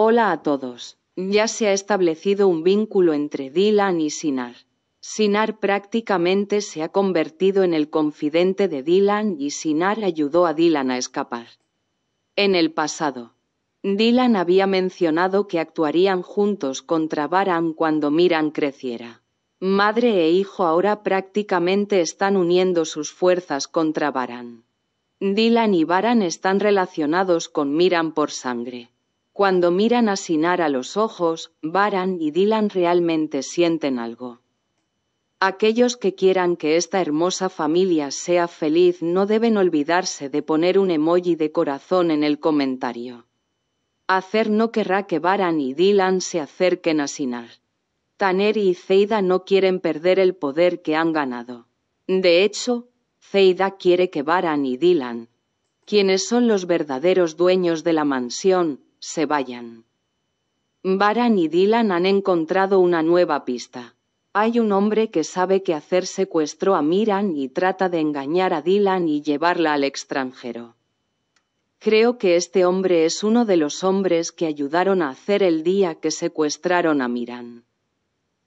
Hola a todos. Ya se ha establecido un vínculo entre Dylan y Sinar. Sinar prácticamente se ha convertido en el confidente de Dylan y Sinar ayudó a Dylan a escapar. En el pasado, Dylan había mencionado que actuarían juntos contra Baran cuando Miran creciera. Madre e hijo ahora prácticamente están uniendo sus fuerzas contra Baran. Dylan y Baran están relacionados con Miran por sangre. Cuando miran a Sinar a los ojos, Varan y Dylan realmente sienten algo. Aquellos que quieran que esta hermosa familia sea feliz no deben olvidarse de poner un emoji de corazón en el comentario. Hacer no querrá que Varan y Dylan se acerquen a Sinar. Taner y Zeida no quieren perder el poder que han ganado. De hecho, Zeida quiere que Varan y Dylan, quienes son los verdaderos dueños de la mansión, se vayan. Baran y Dylan han encontrado una nueva pista. Hay un hombre que sabe que hacer secuestro a Miran y trata de engañar a Dylan y llevarla al extranjero. Creo que este hombre es uno de los hombres que ayudaron a hacer el día que secuestraron a Miran.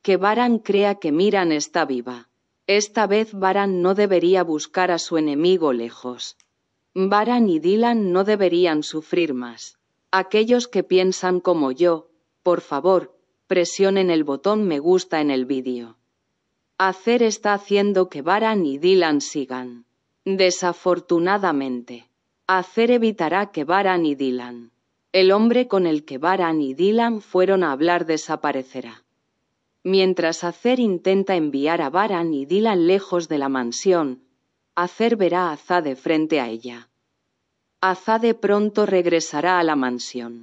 Que Baran crea que Miran está viva. Esta vez Baran no debería buscar a su enemigo lejos. Baran y Dylan no deberían sufrir más. Aquellos que piensan como yo, por favor, presionen el botón me gusta en el vídeo. Hacer está haciendo que Baran y Dylan sigan. Desafortunadamente. Hacer evitará que Baran y Dylan. El hombre con el que Baran y Dylan fueron a hablar desaparecerá. Mientras Hacer intenta enviar a Baran y Dylan lejos de la mansión, Hacer verá a Zade de frente a ella. Azade pronto regresará a la mansión.